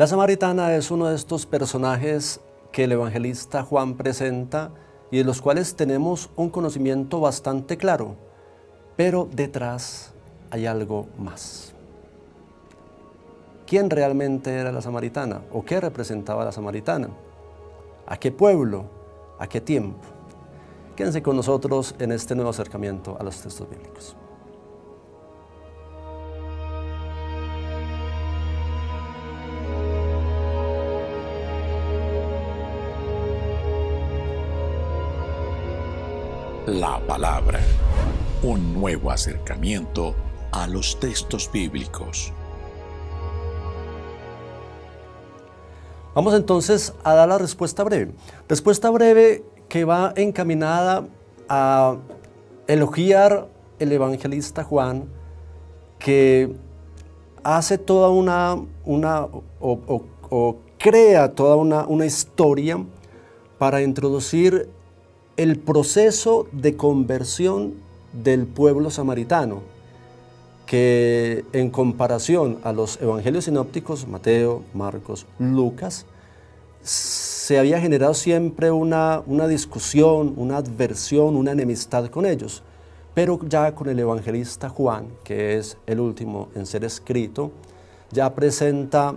La samaritana es uno de estos personajes que el evangelista Juan presenta y de los cuales tenemos un conocimiento bastante claro, pero detrás hay algo más. ¿Quién realmente era la samaritana o qué representaba la samaritana? ¿A qué pueblo? ¿A qué tiempo? Quédense con nosotros en este nuevo acercamiento a los textos bíblicos. la palabra, un nuevo acercamiento a los textos bíblicos. Vamos entonces a dar la respuesta breve. Respuesta breve que va encaminada a elogiar el evangelista Juan, que hace toda una, una o, crea toda una, una historia para introducir el proceso de conversión del pueblo samaritano, que en comparación a los evangelios sinópticos, Mateo, Marcos, Lucas, se había generado siempre una, una discusión, una adversión, una enemistad con ellos. Pero ya con el evangelista Juan, que es el último en ser escrito, ya presenta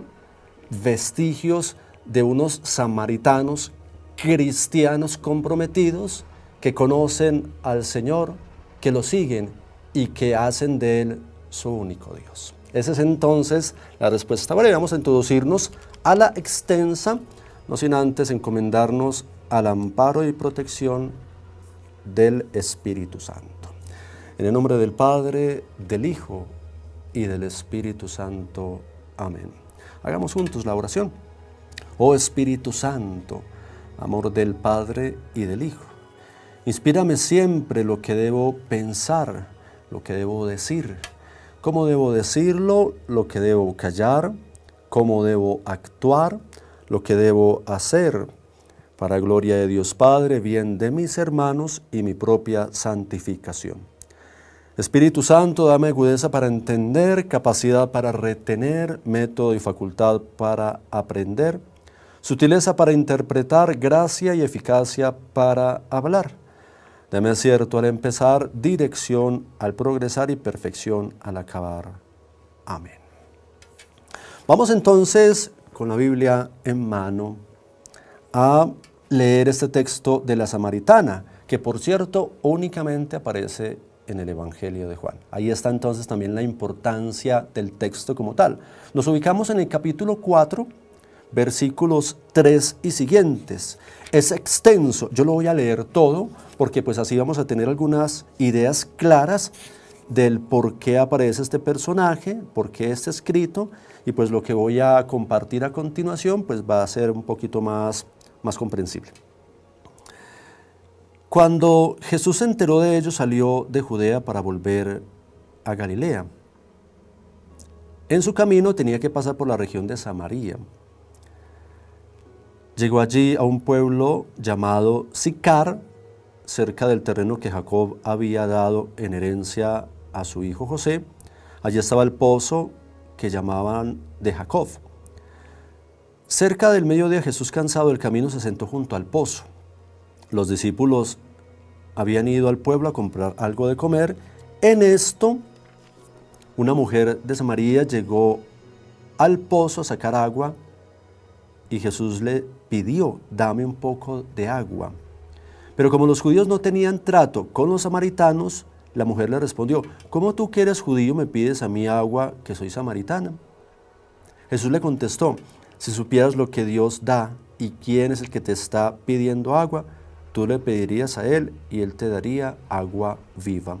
vestigios de unos samaritanos cristianos comprometidos que conocen al Señor, que lo siguen y que hacen de Él su único Dios. Esa es entonces la respuesta. Ahora vamos a introducirnos a la extensa, no sin antes encomendarnos al amparo y protección del Espíritu Santo. En el nombre del Padre, del Hijo y del Espíritu Santo. Amén. Hagamos juntos la oración. Oh Espíritu Santo, amor del Padre y del Hijo. Inspírame siempre lo que debo pensar, lo que debo decir, cómo debo decirlo, lo que debo callar, cómo debo actuar, lo que debo hacer, para gloria de Dios Padre, bien de mis hermanos y mi propia santificación. Espíritu Santo, dame agudeza para entender, capacidad para retener, método y facultad para aprender sutileza para interpretar, gracia y eficacia para hablar. Deme cierto al empezar, dirección al progresar y perfección al acabar. Amén. Vamos entonces con la Biblia en mano a leer este texto de la Samaritana, que por cierto únicamente aparece en el Evangelio de Juan. Ahí está entonces también la importancia del texto como tal. Nos ubicamos en el capítulo 4, versículos 3 y siguientes. Es extenso, yo lo voy a leer todo porque pues así vamos a tener algunas ideas claras del por qué aparece este personaje, por qué está escrito y pues lo que voy a compartir a continuación pues va a ser un poquito más, más comprensible. Cuando Jesús se enteró de ello salió de Judea para volver a Galilea. En su camino tenía que pasar por la región de Samaria. Llegó allí a un pueblo llamado Sicar, cerca del terreno que Jacob había dado en herencia a su hijo José. Allí estaba el pozo que llamaban de Jacob. Cerca del mediodía Jesús cansado del camino se sentó junto al pozo. Los discípulos habían ido al pueblo a comprar algo de comer. En esto, una mujer de Samaria llegó al pozo a sacar agua y Jesús le pidió, dame un poco de agua. Pero como los judíos no tenían trato con los samaritanos, la mujer le respondió, ¿cómo tú que eres judío me pides a mí agua que soy samaritana? Jesús le contestó, si supieras lo que Dios da y quién es el que te está pidiendo agua, tú le pedirías a él y él te daría agua viva.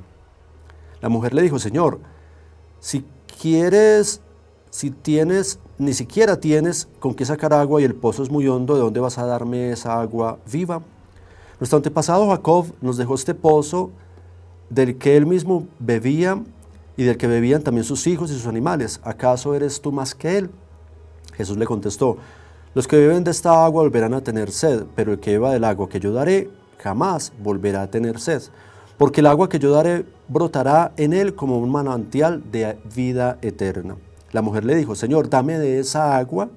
La mujer le dijo, Señor, si quieres, si tienes ni siquiera tienes con qué sacar agua y el pozo es muy hondo, ¿de dónde vas a darme esa agua viva? Nuestro antepasado Jacob nos dejó este pozo del que él mismo bebía y del que bebían también sus hijos y sus animales. ¿Acaso eres tú más que él? Jesús le contestó, los que beben de esta agua volverán a tener sed, pero el que beba del agua que yo daré jamás volverá a tener sed, porque el agua que yo daré brotará en él como un manantial de vida eterna. La mujer le dijo, Señor, dame de esa agua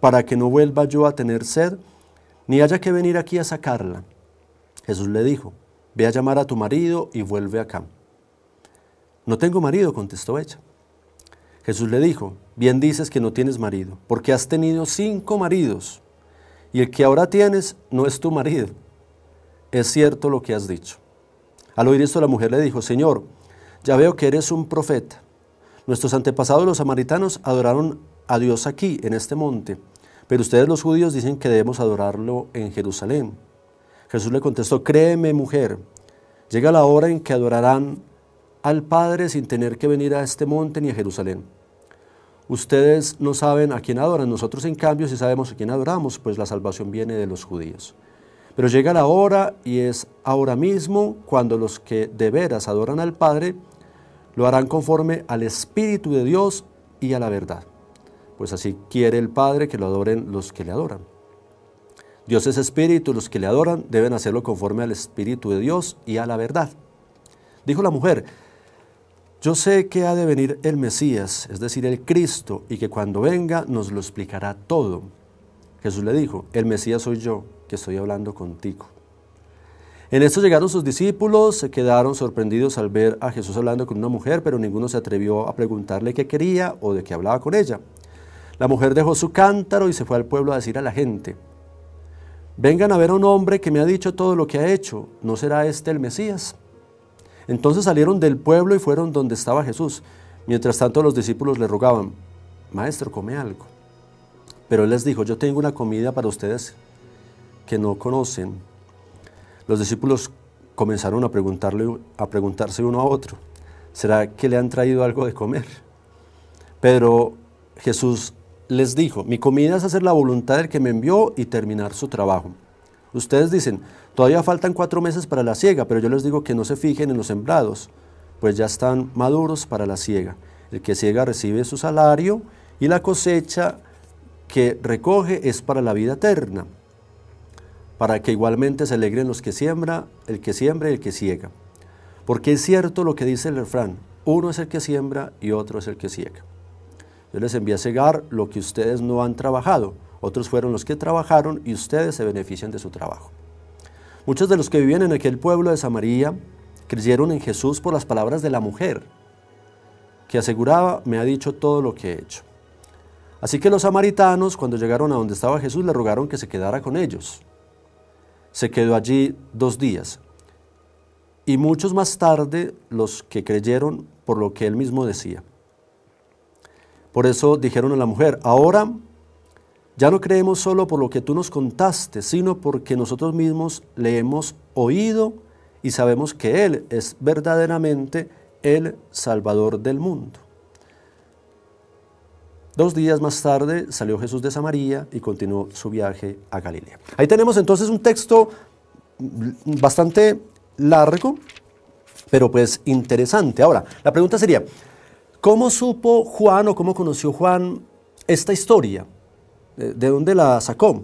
para que no vuelva yo a tener sed, ni haya que venir aquí a sacarla. Jesús le dijo, ve a llamar a tu marido y vuelve acá. No tengo marido, contestó ella. Jesús le dijo, bien dices que no tienes marido, porque has tenido cinco maridos, y el que ahora tienes no es tu marido. Es cierto lo que has dicho. Al oír esto la mujer le dijo, Señor, ya veo que eres un profeta. Nuestros antepasados los samaritanos adoraron a Dios aquí, en este monte, pero ustedes los judíos dicen que debemos adorarlo en Jerusalén. Jesús le contestó, créeme mujer, llega la hora en que adorarán al Padre sin tener que venir a este monte ni a Jerusalén. Ustedes no saben a quién adoran, nosotros en cambio sí sabemos a quién adoramos, pues la salvación viene de los judíos. Pero llega la hora y es ahora mismo cuando los que de veras adoran al Padre lo harán conforme al Espíritu de Dios y a la verdad. Pues así quiere el Padre que lo adoren los que le adoran. Dios es espíritu, los que le adoran deben hacerlo conforme al espíritu de Dios y a la verdad. Dijo la mujer, yo sé que ha de venir el Mesías, es decir, el Cristo, y que cuando venga nos lo explicará todo. Jesús le dijo, el Mesías soy yo, que estoy hablando contigo. En esto llegaron sus discípulos, se quedaron sorprendidos al ver a Jesús hablando con una mujer, pero ninguno se atrevió a preguntarle qué quería o de qué hablaba con ella. La mujer dejó su cántaro y se fue al pueblo a decir a la gente, vengan a ver a un hombre que me ha dicho todo lo que ha hecho, ¿no será este el Mesías? Entonces salieron del pueblo y fueron donde estaba Jesús. Mientras tanto los discípulos le rogaban, Maestro, come algo. Pero él les dijo, yo tengo una comida para ustedes que no conocen. Los discípulos comenzaron a, a preguntarse uno a otro, ¿será que le han traído algo de comer? Pero Jesús les dijo, mi comida es hacer la voluntad del que me envió y terminar su trabajo. Ustedes dicen, todavía faltan cuatro meses para la siega, pero yo les digo que no se fijen en los sembrados, pues ya están maduros para la siega. El que siega recibe su salario y la cosecha que recoge es para la vida eterna para que igualmente se alegren los que siembra, el que siembra y el que ciega. Porque es cierto lo que dice el refrán, uno es el que siembra y otro es el que ciega. Yo les envié a cegar lo que ustedes no han trabajado, otros fueron los que trabajaron y ustedes se benefician de su trabajo. Muchos de los que vivían en aquel pueblo de Samaria creyeron en Jesús por las palabras de la mujer, que aseguraba, me ha dicho todo lo que he hecho. Así que los samaritanos, cuando llegaron a donde estaba Jesús, le rogaron que se quedara con ellos se quedó allí dos días. Y muchos más tarde los que creyeron por lo que él mismo decía. Por eso dijeron a la mujer, ahora ya no creemos solo por lo que tú nos contaste, sino porque nosotros mismos le hemos oído y sabemos que Él es verdaderamente el Salvador del mundo. Dos días más tarde salió Jesús de Samaria y continuó su viaje a Galilea. Ahí tenemos entonces un texto bastante largo, pero pues interesante. Ahora, la pregunta sería, ¿cómo supo Juan o cómo conoció Juan esta historia? Eh, ¿De dónde la sacó?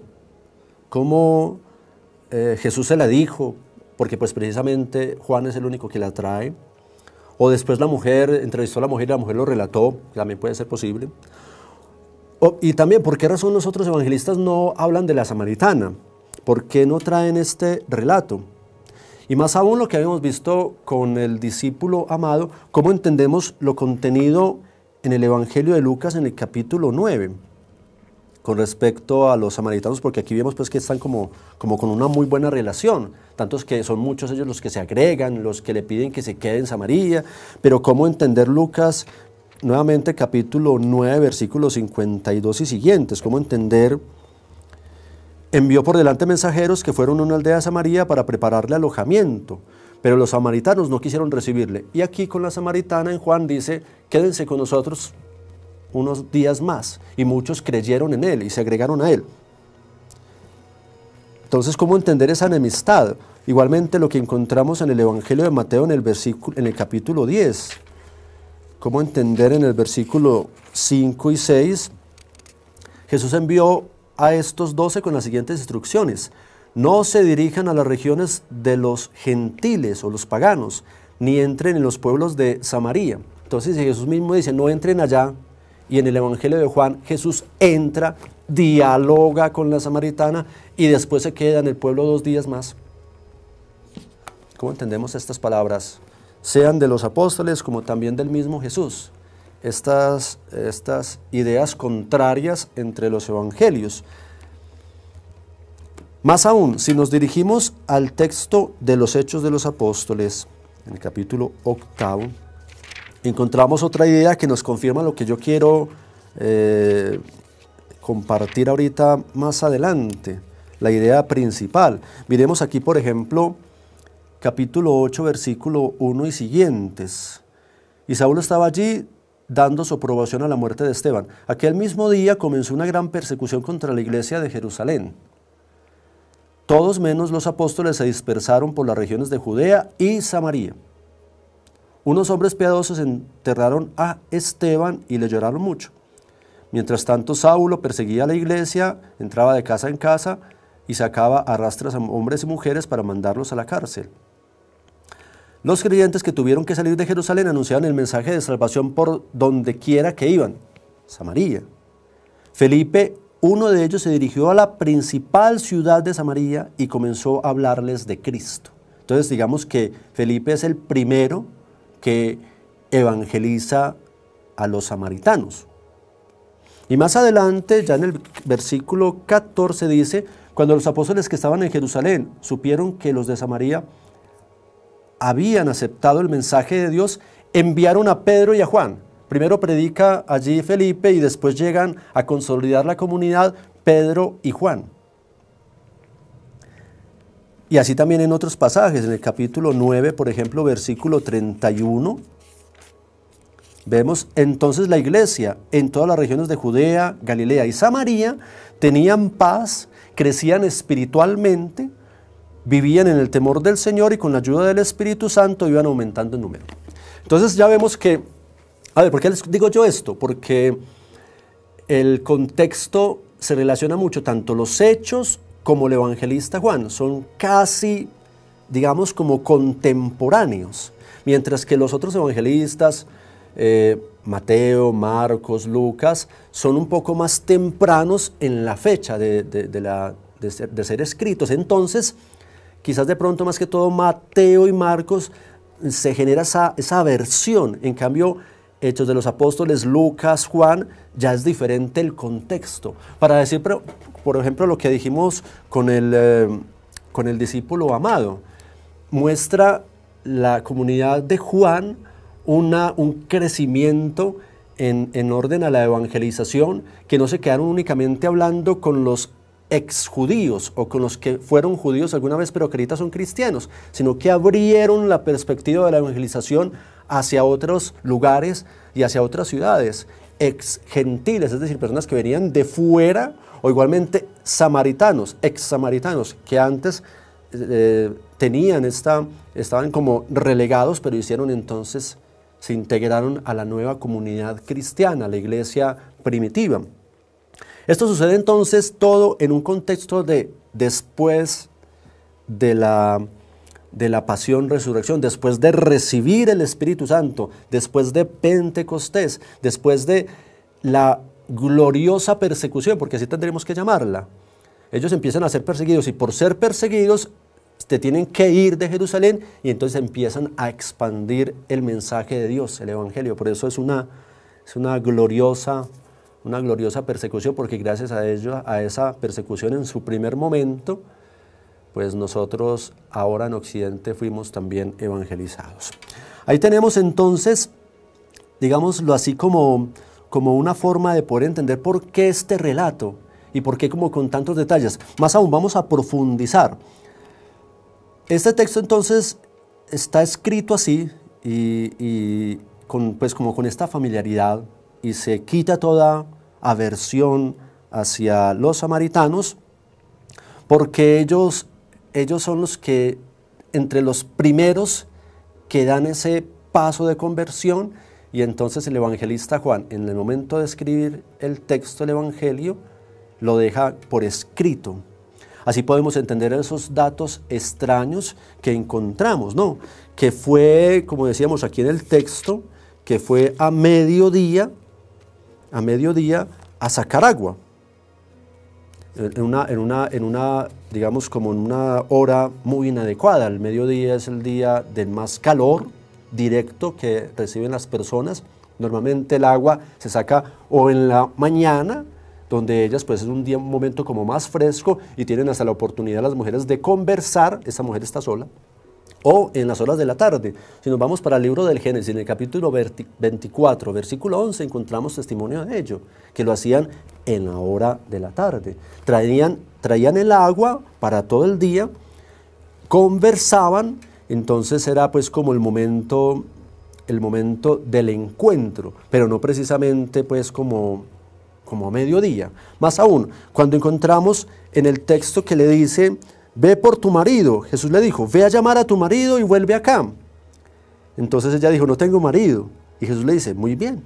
¿Cómo eh, Jesús se la dijo? Porque pues precisamente Juan es el único que la trae. O después la mujer, entrevistó a la mujer y la mujer lo relató, también puede ser posible y también, ¿por qué razón nosotros otros evangelistas no hablan de la samaritana? ¿Por qué no traen este relato? Y más aún lo que habíamos visto con el discípulo amado, cómo entendemos lo contenido en el Evangelio de Lucas en el capítulo 9 con respecto a los samaritanos, porque aquí vemos pues que están como, como con una muy buena relación, tantos que son muchos ellos los que se agregan, los que le piden que se quede en Samaria, pero cómo entender Lucas nuevamente capítulo 9, versículos 52 y siguientes, cómo entender, envió por delante mensajeros que fueron a una aldea de Samaria para prepararle alojamiento, pero los samaritanos no quisieron recibirle. Y aquí con la samaritana en Juan dice, quédense con nosotros unos días más, y muchos creyeron en él y se agregaron a él. Entonces, ¿cómo entender esa enemistad? Igualmente lo que encontramos en el Evangelio de Mateo en el, versículo, en el capítulo 10, cómo entender en el versículo 5 y 6, Jesús envió a estos doce con las siguientes instrucciones. No se dirijan a las regiones de los gentiles o los paganos, ni entren en los pueblos de Samaria. Entonces Jesús mismo dice, no entren allá. Y en el Evangelio de Juan Jesús entra, dialoga con la samaritana y después se queda en el pueblo dos días más. ¿Cómo entendemos estas palabras? sean de los apóstoles como también del mismo Jesús. Estas, estas ideas contrarias entre los evangelios. Más aún, si nos dirigimos al texto de los Hechos de los Apóstoles, en el capítulo octavo, encontramos otra idea que nos confirma lo que yo quiero eh, compartir ahorita más adelante, la idea principal. Miremos aquí, por ejemplo, capítulo 8, versículo 1 y siguientes. Y Saulo estaba allí dando su aprobación a la muerte de Esteban. Aquel mismo día comenzó una gran persecución contra la iglesia de Jerusalén. Todos menos los apóstoles se dispersaron por las regiones de Judea y Samaria. Unos hombres piadosos enterraron a Esteban y le lloraron mucho. Mientras tanto, Saulo perseguía a la iglesia, entraba de casa en casa y sacaba a a hombres y mujeres para mandarlos a la cárcel. Los creyentes que tuvieron que salir de Jerusalén anunciaban el mensaje de salvación por donde quiera que iban, Samaria. Felipe, uno de ellos, se dirigió a la principal ciudad de Samaria y comenzó a hablarles de Cristo. Entonces digamos que Felipe es el primero que evangeliza a los samaritanos. Y más adelante, ya en el versículo 14 dice, cuando los apóstoles que estaban en Jerusalén supieron que los de Samaria habían aceptado el mensaje de Dios, enviaron a Pedro y a Juan. Primero predica allí Felipe y después llegan a consolidar la comunidad Pedro y Juan. Y así también en otros pasajes, en el capítulo 9, por ejemplo, versículo 31, vemos entonces la iglesia en todas las regiones de Judea, Galilea y Samaria tenían paz, crecían espiritualmente, vivían en el temor del Señor y con la ayuda del Espíritu Santo iban aumentando en número. Entonces ya vemos que, a ver, ¿por qué les digo yo esto? Porque el contexto se relaciona mucho, tanto los hechos como el evangelista Juan, son casi, digamos, como contemporáneos, mientras que los otros evangelistas, eh, Mateo, Marcos, Lucas, son un poco más tempranos en la fecha de, la, de ser escritos. Entonces, quizás de pronto más que todo Mateo y Marcos, se genera esa, esa En cambio, Hechos de los Apóstoles, Lucas, Juan, ya es diferente el contexto. Para decir, por ejemplo, lo que dijimos con el, eh, con el discípulo amado, muestra la comunidad de Juan una, un crecimiento en, en orden a la evangelización, que no se quedaron únicamente hablando con los judíos, o con los que fueron judíos alguna vez pero que ahorita son cristianos, sino que abrieron la perspectiva de la evangelización hacia otros lugares y hacia otras ciudades, ex gentiles, es decir, personas que venían de fuera o igualmente samaritanos, ex samaritanos, que antes eh, tenían esta, estaban como relegados, pero hicieron entonces, se integraron a la nueva comunidad cristiana, la iglesia primitiva. Esto sucede entonces todo en un contexto de después de la, de la pasión, resurrección, después de recibir el Espíritu Santo, después de Pentecostés, después de la gloriosa persecución, porque así tendremos que llamarla. Ellos empiezan a ser perseguidos y por ser perseguidos te tienen que ir de Jerusalén y entonces empiezan a expandir el mensaje de Dios, el Evangelio. Por eso es una, es una gloriosa una gloriosa persecución, porque gracias a, ello, a esa persecución en su primer momento, pues nosotros ahora en Occidente fuimos también evangelizados. Ahí tenemos entonces, digámoslo así como, como una forma de poder entender por qué este relato y por qué como con tantos detalles. Más aún vamos a profundizar. Este texto entonces está escrito así y, pues como con esta familiaridad y se quita toda aversión hacia los samaritanos, porque ellos, ellos son los que, entre los primeros que dan ese paso de conversión, y entonces el evangelista Juan, en el momento de escribir el texto del Evangelio, lo deja por escrito. Así podemos entender esos datos extraños que encontramos, ¿no? Que fue, como decíamos aquí en el texto, que fue a mediodía a mediodía a sacar agua. En una, en una, en una digamos, como una hora muy inadecuada. El mediodía es el día del más calor directo que reciben las personas. Normalmente el agua se saca o en la mañana, donde ellas pues es un un momento como más fresco y tienen hasta la oportunidad las mujeres de conversar. Esa mujer está sola, o en las horas de la tarde. Si nos vamos para el libro del Génesis, en el capítulo 24, versículo 11, encontramos testimonio de ello, que lo hacían en la hora de la tarde. Traían, traían el agua para todo el día, conversaban, entonces era pues como el momento el momento del encuentro, pero no precisamente pues como como a mediodía. Más aún, cuando encontramos en el texto que le dice ve por tu marido. Jesús le dijo, ve a llamar a tu marido y vuelve acá. Entonces ella dijo, no tengo marido. Y Jesús le dice, muy bien.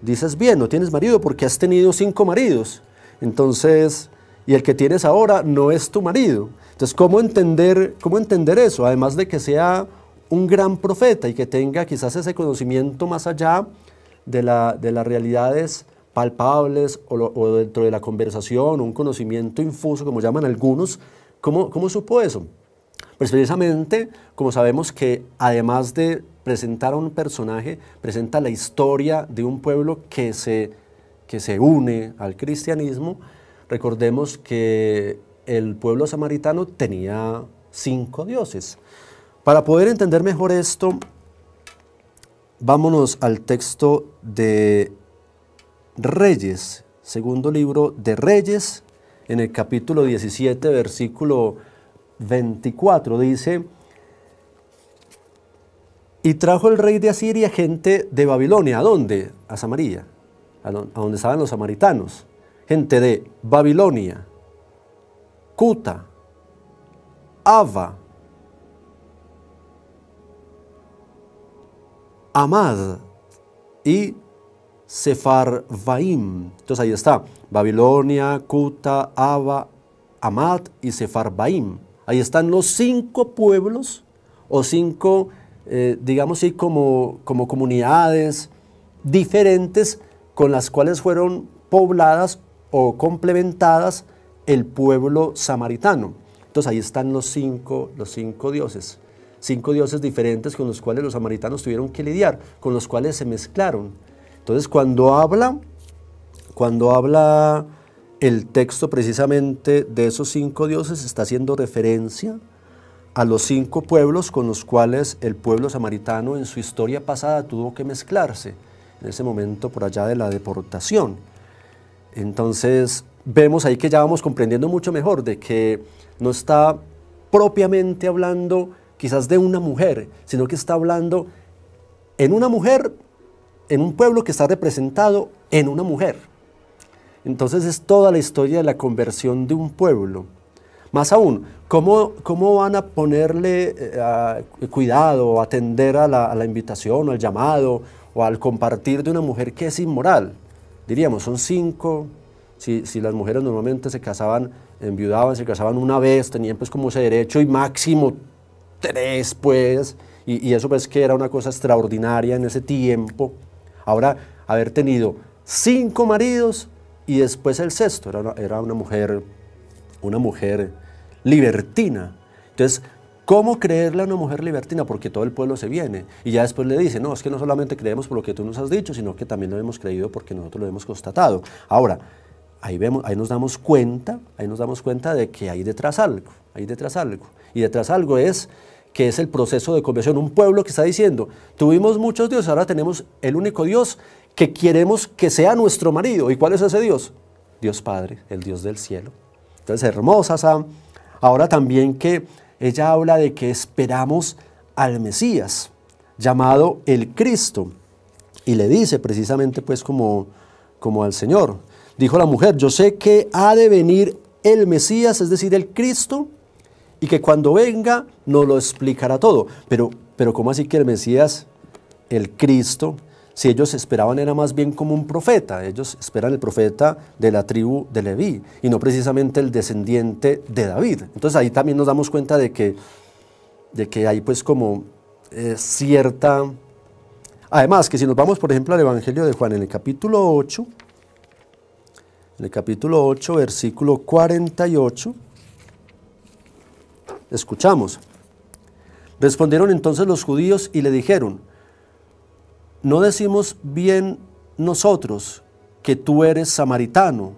Dices bien, no tienes marido porque has tenido cinco maridos. Entonces, y el que tienes ahora no es tu marido. Entonces, ¿cómo entender, cómo entender eso? Además de que sea un gran profeta y que tenga quizás ese conocimiento más allá de, la, las realidades palpables o, o, dentro de la conversación, un conocimiento infuso, como llaman algunos, ¿Cómo, supo eso? Pues precisamente, como sabemos que además de presentar a un personaje, presenta la historia de un pueblo que se, que se une al cristianismo, recordemos que el pueblo samaritano tenía cinco dioses. Para poder entender mejor esto, vámonos al texto de Reyes, segundo libro de Reyes, en el capítulo 17, versículo 24, dice, y trajo el rey de Asiria gente de Babilonia, ¿a dónde? A Samaria, a donde estaban los samaritanos, gente de Babilonia, Cuta, Ava, Amad y Sefarvaim. Entonces ahí está, Babilonia, Cuta, Abba, Amad y Sefarvaim. Ahí están los cinco pueblos o cinco, eh, digamos así, como, como comunidades diferentes con las cuales fueron pobladas o complementadas el pueblo samaritano. Entonces ahí están los cinco, los cinco dioses, cinco dioses diferentes con los cuales los samaritanos tuvieron que lidiar, con los cuales se mezclaron. Entonces, cuando habla, cuando habla el texto precisamente de esos cinco dioses, está haciendo referencia a los cinco pueblos con los cuales el pueblo samaritano en su historia pasada tuvo que mezclarse, en ese momento por allá de la deportación. Entonces, vemos ahí que ya vamos comprendiendo mucho mejor de que no está propiamente hablando quizás de una mujer, sino que está hablando en una mujer en un pueblo que está representado en una mujer. Entonces es toda la historia de la conversión de un pueblo. Más aún, ¿cómo, cómo van a ponerle eh, cuidado o atender a la, invitación o al llamado o al compartir de una mujer que es inmoral? Diríamos, son cinco, si, las mujeres normalmente se casaban, enviudaban, se casaban una vez, tenían pues como ese derecho y máximo tres pues, y, y eso pues que era una cosa extraordinaria en ese tiempo. Ahora, haber tenido cinco maridos y después el sexto, era una, mujer, una mujer libertina. Entonces, ¿Cómo creerle a una mujer libertina? Porque todo el pueblo se viene. Y ya después le dice, no, es que no solamente creemos por lo que tú nos has dicho, sino que también lo hemos creído porque nosotros lo hemos constatado. Ahora, ahí, vemos, ahí nos damos cuenta, ahí nos damos cuenta de que hay detrás algo, hay detrás algo. Y detrás algo es que es el proceso de conversión. Un pueblo que está diciendo, tuvimos muchos dioses, ahora tenemos el único Dios que queremos que sea nuestro marido. ¿Y cuál es ese Dios? Dios Padre, el Dios del cielo. Entonces, hermosa Ahora también que ella habla de que esperamos al Mesías, llamado el Cristo. Y le dice precisamente pues como, como al Señor. Dijo la mujer, yo sé que ha de venir el Mesías, es decir, el Cristo, y que cuando venga nos lo explicará todo. Pero, pero ¿cómo así que el Mesías, el Cristo, si ellos esperaban era más bien como un profeta, ellos esperan el profeta de la tribu de Leví y no precisamente el descendiente de David. Entonces ahí también nos damos cuenta de que, de que hay pues como eh, cierta... Además que si nos vamos por ejemplo al Evangelio de Juan en el capítulo 8, en el capítulo 8 versículo 48, Escuchamos. Respondieron entonces los judíos y le dijeron, ¿no decimos bien nosotros que tú eres samaritano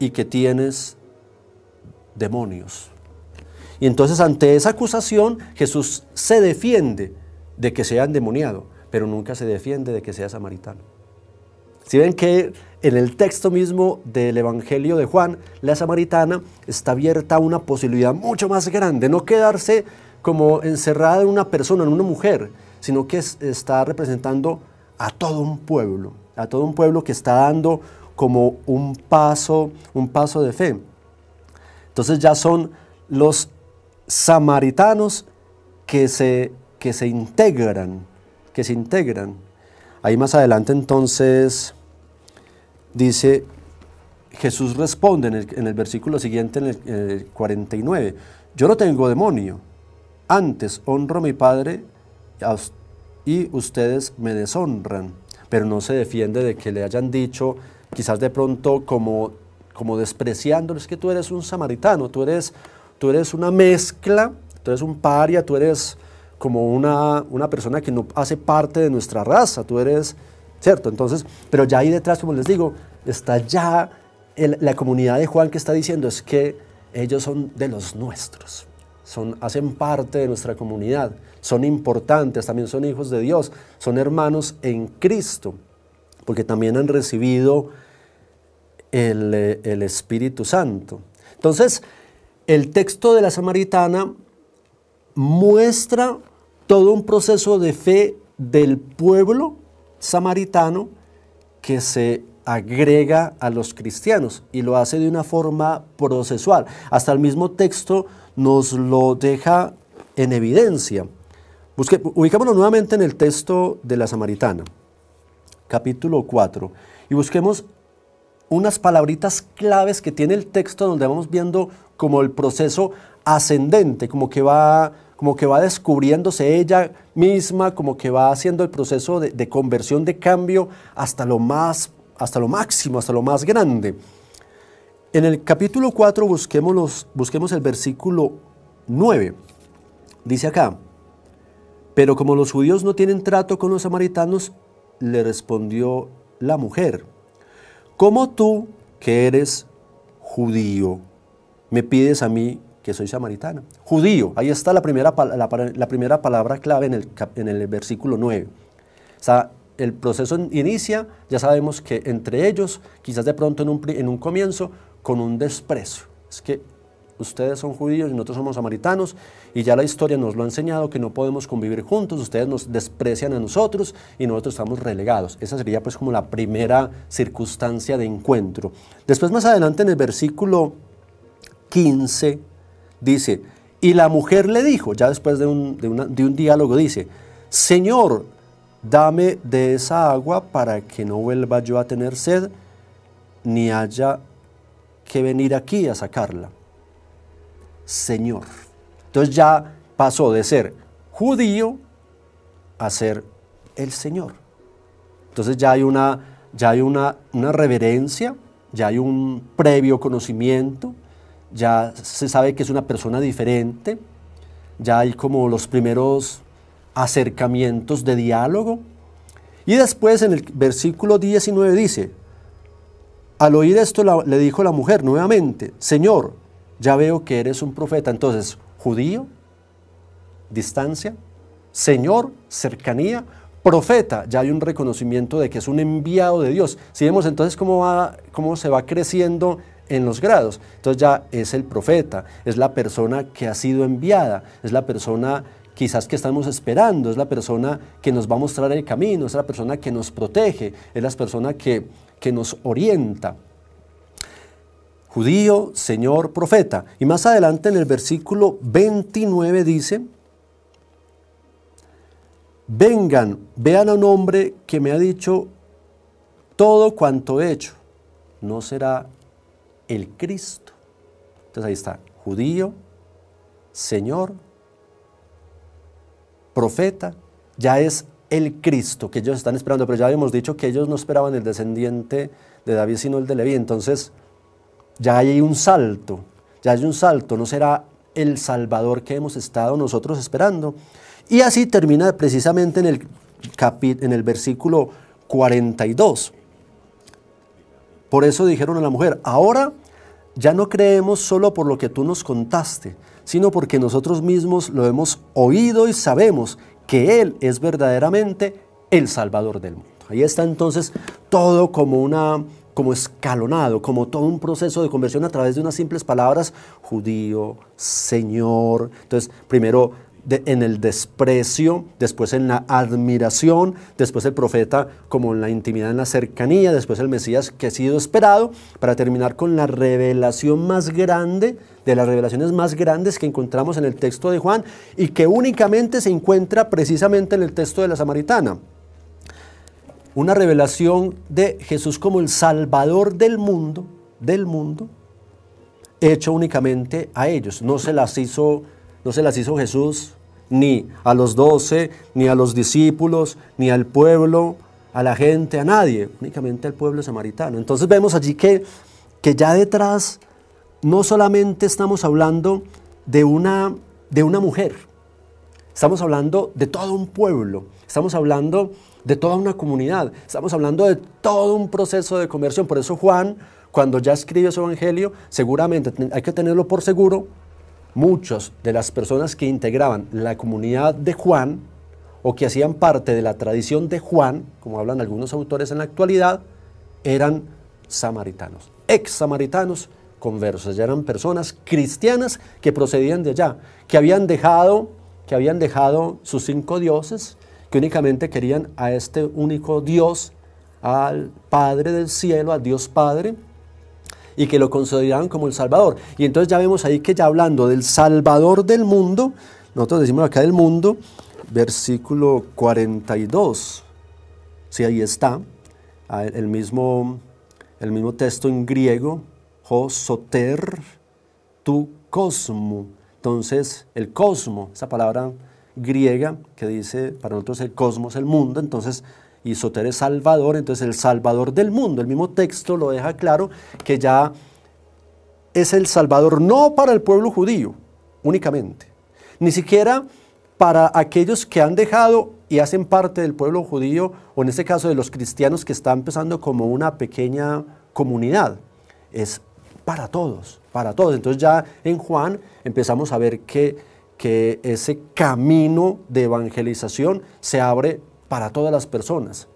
y que tienes demonios? Y entonces ante esa acusación Jesús se defiende de que sea endemoniado, pero nunca se defiende de que sea samaritano. Si ven que en el texto mismo del Evangelio de Juan, la samaritana está abierta a una posibilidad mucho más grande, no quedarse como encerrada en una persona, en una mujer, sino que está representando a todo un pueblo, a todo un pueblo que está dando como un paso, un paso de fe. Entonces ya son los samaritanos que que se integran, que se integran Ahí más adelante entonces dice, Jesús responde en el, versículo siguiente, en el, 49, yo no tengo demonio, antes honro a mi Padre y ustedes me deshonran, pero no se defiende de que le hayan dicho, quizás de pronto como, como despreciándolo, es que tú eres un samaritano, tú eres, tú eres una mezcla, tú eres un paria, tú eres como una, una persona que no hace parte de nuestra raza, tú eres, ¿cierto? Entonces, pero ya ahí detrás, como les digo, está ya la comunidad de Juan que está diciendo es que ellos son de los nuestros, son, hacen parte de nuestra comunidad, son importantes, también son hijos de Dios, son hermanos en Cristo, porque también han recibido el, el Espíritu Santo. Entonces, el texto de la samaritana muestra todo un proceso de fe del pueblo samaritano que se agrega a los cristianos y lo hace de una forma procesual. Hasta el mismo texto nos lo deja en evidencia. ubicámonos nuevamente en el texto de la Samaritana, capítulo 4, y busquemos unas palabritas claves que tiene el texto donde vamos viendo como el proceso ascendente, como que va como que va descubriéndose ella misma, como que va haciendo el proceso de, conversión, de cambio hasta lo más, hasta lo máximo, hasta lo más grande. En el capítulo 4 busquemos, busquemos el versículo 9. Dice acá, pero como los judíos no tienen trato con los samaritanos, le respondió la mujer, ¿cómo tú, que eres judío, me pides a mí que soy samaritano. Judío, ahí está la primera, la, primera palabra clave en el, versículo 9. O sea, el proceso inicia, ya sabemos que entre ellos, quizás de pronto en un, en un comienzo, con un desprecio. Es que ustedes son judíos y nosotros somos samaritanos y ya la historia nos lo ha enseñado que no podemos convivir juntos, ustedes nos desprecian a nosotros y nosotros estamos relegados. Esa sería pues como la primera circunstancia de encuentro. Después más adelante en el versículo 15 dice, y la mujer le dijo, ya después de un, diálogo, dice, Señor, dame de esa agua para que no vuelva yo a tener sed, ni haya que venir aquí a sacarla. Señor. Entonces ya pasó de ser judío a ser el Señor. Entonces ya hay una, ya hay una, una reverencia, ya hay un previo conocimiento, ya se sabe que es una persona diferente, ya hay como los primeros acercamientos de diálogo. Y después en el versículo 19 dice, al oír esto le dijo la mujer nuevamente, Señor, ya veo que eres un profeta. Entonces, judío, distancia, Señor, cercanía, profeta, ya hay un reconocimiento de que es un enviado de Dios. Si vemos entonces cómo, cómo se va creciendo en los grados. Entonces ya es el profeta, es la persona que ha sido enviada, es la persona quizás que estamos esperando, es la persona que nos va a mostrar el camino, es la persona que nos protege, es la persona que, que nos orienta. Judío, Señor, profeta. Y más adelante en el versículo 29 dice, vengan, vean a un hombre que me ha dicho todo cuanto he hecho. ¿No será el Cristo. Entonces ahí está, judío, Señor, profeta, ya es el Cristo que ellos están esperando, pero ya habíamos dicho que ellos no esperaban el descendiente de David, sino el de Leví. Entonces ya hay un salto, ya hay un salto, no será el Salvador que hemos estado nosotros esperando. Y así termina precisamente en el, en el versículo 42. Por eso dijeron a la mujer, ahora ya no creemos solo por lo que tú nos contaste, sino porque nosotros mismos lo hemos oído y sabemos que Él es verdaderamente el Salvador del mundo. Ahí está entonces todo como una como escalonado, como todo un proceso de conversión a través de unas simples palabras, judío, Señor. Entonces, primero en el desprecio, después en la admiración, después el profeta como en la intimidad, en la cercanía, después el Mesías que ha sido esperado, para terminar con la revelación más grande, de las revelaciones más grandes que encontramos en el texto de Juan y que únicamente se encuentra precisamente en el texto de la Samaritana. Una revelación de Jesús como el Salvador del mundo, del mundo, hecho únicamente a ellos. No se las hizo no se las hizo Jesús ni a los doce, ni a los discípulos, ni al pueblo, a la gente, a nadie, únicamente al pueblo samaritano. Entonces vemos allí que, que ya detrás no solamente estamos hablando de una, de una mujer, estamos hablando de todo un pueblo, estamos hablando de toda una comunidad, estamos hablando de todo un proceso de conversión. Por eso Juan, cuando ya escribe su evangelio, seguramente hay que tenerlo por seguro muchas de las personas que integraban la comunidad de Juan o que hacían parte de la tradición de Juan, como hablan algunos autores en la actualidad, eran samaritanos, ex samaritanos conversos, ya eran personas cristianas que procedían de allá, que habían dejado, que habían dejado sus cinco dioses, que únicamente querían a este único Dios, al Padre del cielo, al Dios Padre, y que lo consideraban como el Salvador. Y entonces ya vemos ahí que ya hablando del Salvador del mundo, nosotros decimos acá del mundo, versículo 42, sí, ahí está, el mismo, el mismo texto en griego, Josoter tu cosmo. Entonces, el cosmo, esa palabra griega que dice para nosotros el cosmos, el mundo, entonces y Soter es Salvador, entonces el Salvador del mundo. El mismo texto lo deja claro que ya es el Salvador no para el pueblo judío únicamente, ni siquiera para aquellos que han dejado y hacen parte del pueblo judío, o en este caso de los cristianos que está empezando como una pequeña comunidad. Es para todos, para todos. Entonces ya en Juan empezamos a ver que, que ese camino de evangelización se abre para todas las personas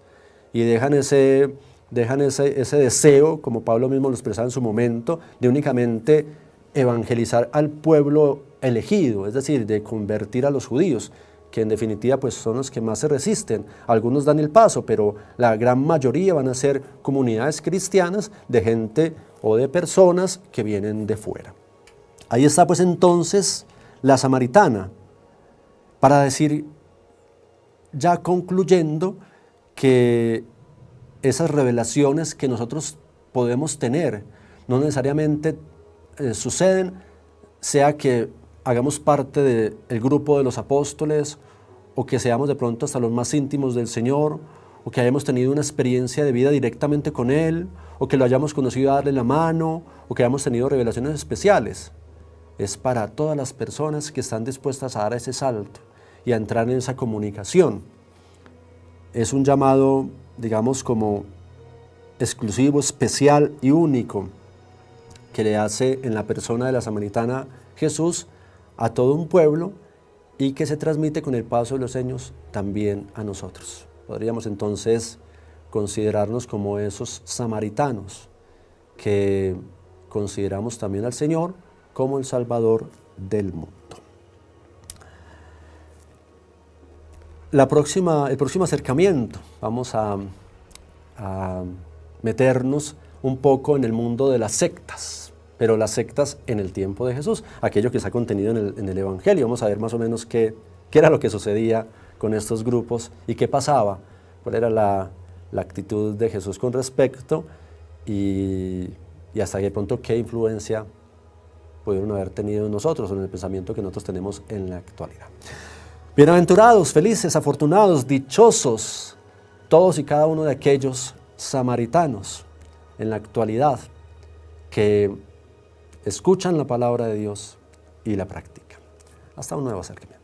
y dejan ese, dejan ese, deseo, como Pablo mismo lo expresaba en su momento, de únicamente evangelizar al pueblo elegido, es decir, de convertir a los judíos, que en definitiva pues son los que más se resisten. Algunos dan el paso, pero la gran mayoría van a ser comunidades cristianas de gente o de personas que vienen de fuera. Ahí está pues entonces la samaritana para decir ya concluyendo que esas revelaciones que nosotros podemos tener no necesariamente eh, suceden, sea que hagamos parte del grupo de los apóstoles o que seamos de pronto hasta los más íntimos del Señor o que hayamos tenido una experiencia de vida directamente con Él o que lo hayamos conocido a darle la mano o que hayamos tenido revelaciones especiales. Es para todas las personas que están dispuestas a dar ese salto y a entrar en esa comunicación. Es un llamado, digamos, como exclusivo, especial y único que le hace en la persona de la samaritana Jesús a todo un pueblo y que se transmite con el paso de los años también a nosotros. Podríamos entonces considerarnos como esos samaritanos que consideramos también al Señor como el Salvador del mundo. próxima, el próximo acercamiento. Vamos a, meternos un poco en el mundo de las sectas, pero las sectas en el tiempo de Jesús, aquello que está contenido en el, Evangelio. Vamos a ver más o menos qué, era lo que sucedía con estos grupos y qué pasaba, cuál era la, actitud de Jesús con respecto y, hasta qué punto qué influencia pudieron haber tenido en nosotros, en el pensamiento que nosotros tenemos en la actualidad. Bienaventurados, felices, afortunados, dichosos, todos y cada uno de aquellos samaritanos en la actualidad que escuchan la palabra de Dios y la practican. Hasta un nuevo acercamiento.